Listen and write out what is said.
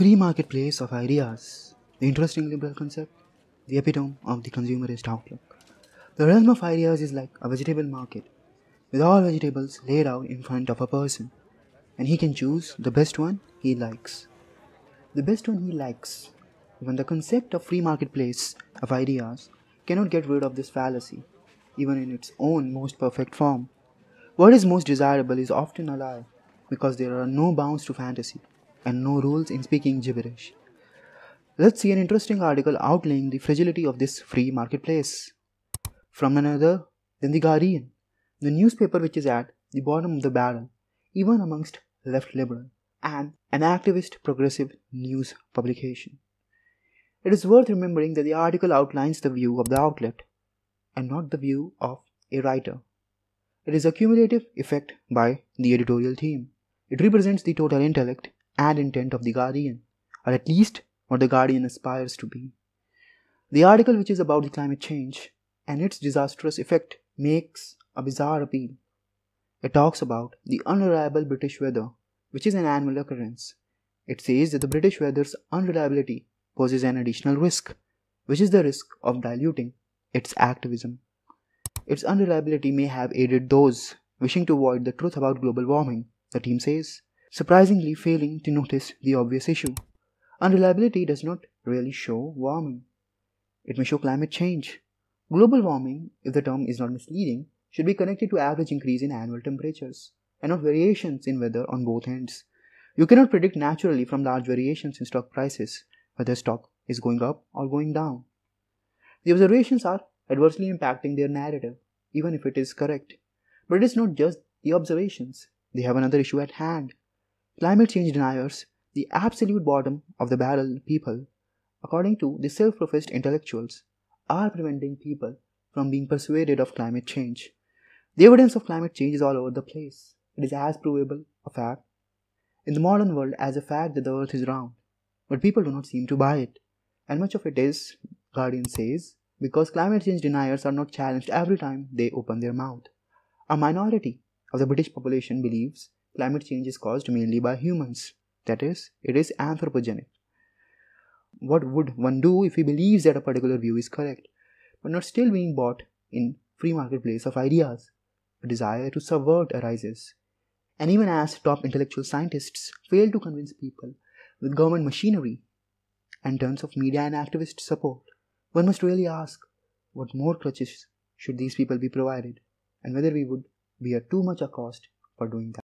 free marketplace of ideas, the interesting liberal concept, the epitome of the consumerist outlook. The realm of ideas is like a vegetable market, with all vegetables laid out in front of a person, and he can choose the best one he likes. The best one he likes. Even the concept of free marketplace of ideas cannot get rid of this fallacy, even in its own most perfect form. What is most desirable is often a lie, because there are no bounds to fantasy and no rules in speaking gibberish. Let's see an interesting article outlining the fragility of this free marketplace. From another, than The Guardian, the newspaper which is at the bottom of the barrel, even amongst left liberal and an activist progressive news publication. It is worth remembering that the article outlines the view of the outlet and not the view of a writer. It is a cumulative effect by the editorial team. It represents the total intellect and intent of the guardian, or at least what the guardian aspires to be. The article, which is about the climate change and its disastrous effect, makes a bizarre appeal. It talks about the unreliable British weather, which is an annual occurrence. It says that the British weather's unreliability poses an additional risk, which is the risk of diluting its activism. Its unreliability may have aided those wishing to avoid the truth about global warming, the team says surprisingly failing to notice the obvious issue. Unreliability does not really show warming. It may show climate change. Global warming, if the term is not misleading, should be connected to average increase in annual temperatures and not variations in weather on both ends. You cannot predict naturally from large variations in stock prices whether stock is going up or going down. The observations are adversely impacting their narrative, even if it is correct. But it is not just the observations, they have another issue at hand climate change deniers, the absolute bottom of the barrel people, according to the self professed intellectuals, are preventing people from being persuaded of climate change. The evidence of climate change is all over the place. It is as provable a fact in the modern world as a fact that the earth is round, but people do not seem to buy it. And much of it is, Guardian says, because climate change deniers are not challenged every time they open their mouth. A minority of the British population believes climate change is caused mainly by humans. That is, it is anthropogenic. What would one do if he believes that a particular view is correct, but not still being bought in free marketplace of ideas? A desire to subvert arises. And even as top intellectual scientists fail to convince people with government machinery and tons of media and activist support, one must really ask what more crutches should these people be provided and whether we would bear too much a cost for doing that.